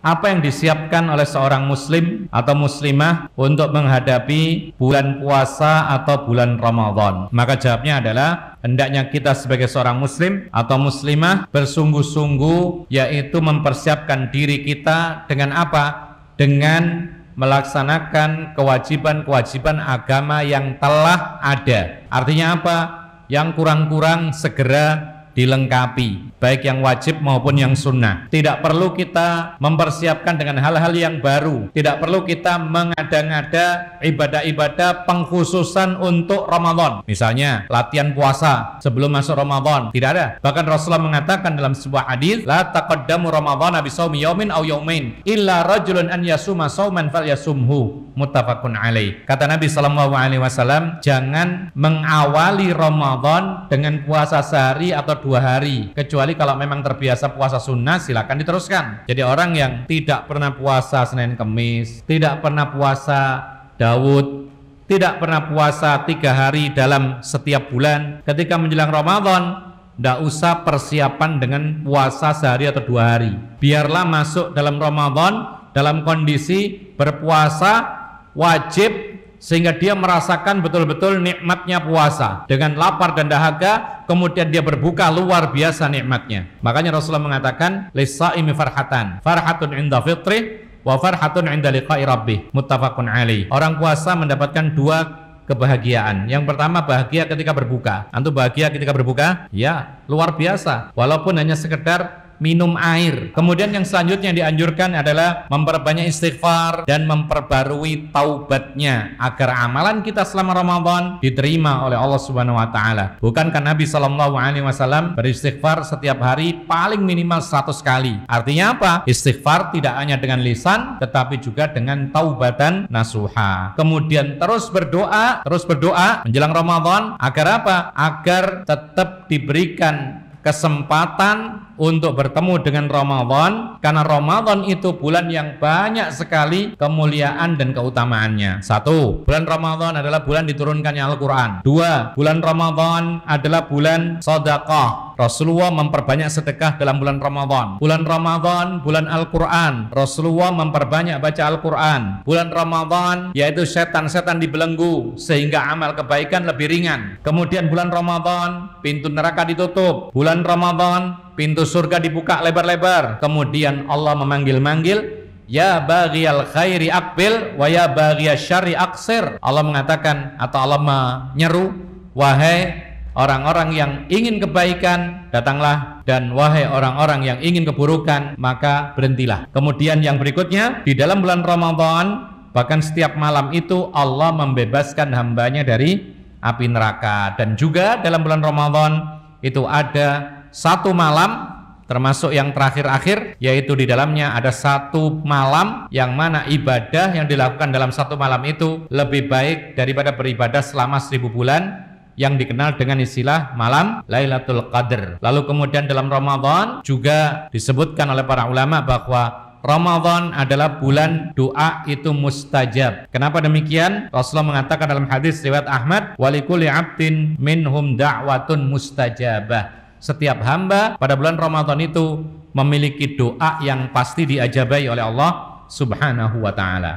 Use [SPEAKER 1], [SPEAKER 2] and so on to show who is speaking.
[SPEAKER 1] apa yang disiapkan oleh seorang muslim atau muslimah untuk menghadapi bulan puasa atau bulan Ramadan? Maka jawabnya adalah hendaknya kita sebagai seorang muslim atau muslimah bersungguh-sungguh yaitu mempersiapkan diri kita dengan apa? Dengan melaksanakan kewajiban-kewajiban agama yang telah ada. Artinya apa? Yang kurang-kurang segera dilengkapi baik yang wajib maupun yang sunnah tidak perlu kita mempersiapkan dengan hal-hal yang baru tidak perlu kita mengada-ngada ibadah-ibadah pengkhususan untuk Ramadan misalnya latihan puasa sebelum masuk Ramadan tidak ada bahkan Rasulullah mengatakan dalam sebuah hadis la taqaddamu Ramadan bi sawmi yaumin aw yaumain illa rajulun an yasuma fal Yasumhu muttafaqun alaih kata Nabi sallallahu alaihi wasallam jangan mengawali Ramadan dengan puasa sehari atau dua dua hari kecuali kalau memang terbiasa puasa sunnah silahkan diteruskan jadi orang yang tidak pernah puasa Senin Kemis tidak pernah puasa Daud tidak pernah puasa tiga hari dalam setiap bulan ketika menjelang Ramadan tidak usah persiapan dengan puasa sehari atau dua hari biarlah masuk dalam Ramadan dalam kondisi berpuasa wajib sehingga dia merasakan betul-betul nikmatnya puasa dengan lapar dan dahaga kemudian dia berbuka luar biasa nikmatnya makanya Rasulullah mengatakan lisaimi farhatan farhatun inda fitri wa farhatun inda liqa'i rabbi muttafaqun alaih orang puasa mendapatkan dua kebahagiaan. Yang pertama bahagia ketika berbuka. Antum bahagia ketika berbuka? Ya, luar biasa. Walaupun hanya sekedar minum air. Kemudian yang selanjutnya yang dianjurkan adalah memperbanyak istighfar dan memperbarui taubatnya agar amalan kita selama Ramadan diterima oleh Allah Subhanahu wa taala. Bukankah Nabi Shallallahu alaihi wasallam beristighfar setiap hari paling minimal 100 kali? Artinya apa? Istighfar tidak hanya dengan lisan tetapi juga dengan taubatan nasuha. Kemudian terus berdoa, terus berdoa menjelang Ramadan agar apa? Agar tetap diberikan kesempatan untuk bertemu dengan Ramadan karena Ramadan itu bulan yang banyak sekali kemuliaan dan keutamaannya. Satu, bulan Ramadan adalah bulan diturunkannya Al-Qur'an. Dua, bulan Ramadan adalah bulan sedekah Rasulullah memperbanyak sedekah dalam bulan Ramadan. Bulan Ramadan, bulan Al-Quran. Rasulullah memperbanyak baca Al-Quran. Bulan Ramadan, yaitu setan-setan dibelenggu, sehingga amal kebaikan lebih ringan. Kemudian bulan Ramadan, pintu neraka ditutup. Bulan Ramadan, pintu surga dibuka lebar-lebar. Kemudian Allah memanggil-manggil, Ya al khairi akbil wa ya syari aksir. Allah mengatakan atau Allah menyeru, wahai orang-orang yang ingin kebaikan datanglah dan wahai orang-orang yang ingin keburukan maka berhentilah kemudian yang berikutnya di dalam bulan Ramadan bahkan setiap malam itu Allah membebaskan hambanya dari api neraka dan juga dalam bulan Ramadan itu ada satu malam termasuk yang terakhir-akhir yaitu di dalamnya ada satu malam yang mana ibadah yang dilakukan dalam satu malam itu lebih baik daripada beribadah selama seribu bulan yang dikenal dengan istilah malam Lailatul Qadar. Lalu kemudian dalam Ramadan juga disebutkan oleh para ulama bahwa Ramadan adalah bulan doa itu mustajab. Kenapa demikian? Rasulullah mengatakan dalam hadis riwayat Ahmad, "Walikulli 'abdin minhum da'watun mustajabah." Setiap hamba pada bulan Ramadan itu memiliki doa yang pasti diajabai oleh Allah Subhanahu wa taala.